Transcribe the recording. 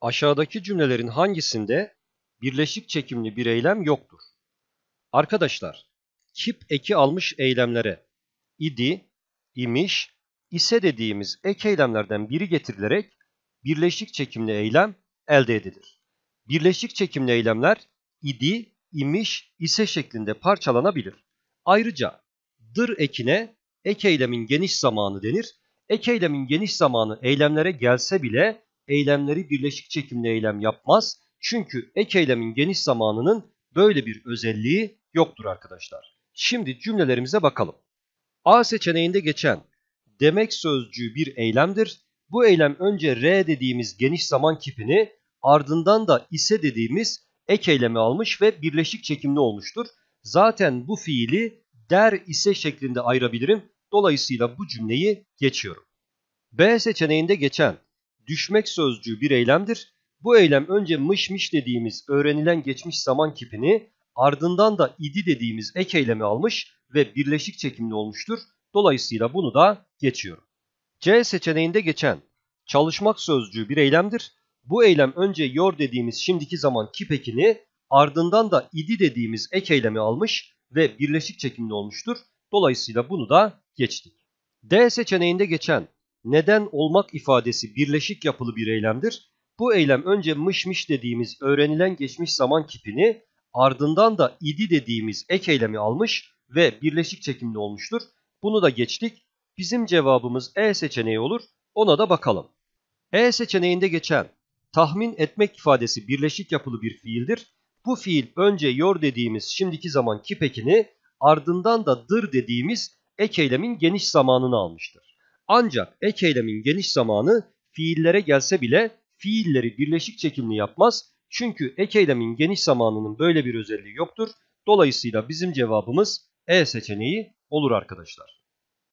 Aşağıdaki cümlelerin hangisinde birleşik çekimli bir eylem yoktur? Arkadaşlar, kip eki almış eylemlere idi, imiş, ise dediğimiz ek eylemlerden biri getirilerek birleşik çekimli eylem elde edilir. Birleşik çekimli eylemler idi, imiş, ise şeklinde parçalanabilir. Ayrıca dır ekine ek eylemin geniş zamanı denir. Ek eylemin geniş zamanı eylemlere gelse bile eylemleri birleşik çekimli eylem yapmaz. Çünkü ek eylemin geniş zamanının böyle bir özelliği yoktur arkadaşlar. Şimdi cümlelerimize bakalım. A seçeneğinde geçen demek sözcüğü bir eylemdir. Bu eylem önce R dediğimiz geniş zaman kipini ardından da ise dediğimiz ek eylemi almış ve birleşik çekimli olmuştur. Zaten bu fiili der ise şeklinde ayırabilirim. Dolayısıyla bu cümleyi geçiyorum. B seçeneğinde geçen düşmek sözcüğü bir eylemdir. Bu eylem önce mış mış dediğimiz öğrenilen geçmiş zaman kipini ardından da idi dediğimiz ek eylemi almış ve birleşik çekimli olmuştur. Dolayısıyla bunu da geçiyorum. C seçeneğinde geçen çalışmak sözcüğü bir eylemdir. Bu eylem önce yor dediğimiz şimdiki zaman kipekini, ardından da idi dediğimiz ek eylemi almış ve birleşik çekimli olmuştur. Dolayısıyla bunu da geçtik. D seçeneğinde geçen neden olmak ifadesi birleşik yapılı bir eylemdir. Bu eylem önce mışmış mış dediğimiz öğrenilen geçmiş zaman kipini ardından da idi dediğimiz ek eylemi almış ve birleşik çekimli olmuştur. Bunu da geçtik. Bizim cevabımız E seçeneği olur. Ona da bakalım. E seçeneğinde geçen tahmin etmek ifadesi birleşik yapılı bir fiildir. Bu fiil önce yor dediğimiz şimdiki zaman kipekini ardından da dır dediğimiz ek eylemin geniş zamanını almıştır. Ancak ek eylemin geniş zamanı fiillere gelse bile fiilleri birleşik çekimli yapmaz. Çünkü ek eylemin geniş zamanının böyle bir özelliği yoktur. Dolayısıyla bizim cevabımız E seçeneği olur arkadaşlar.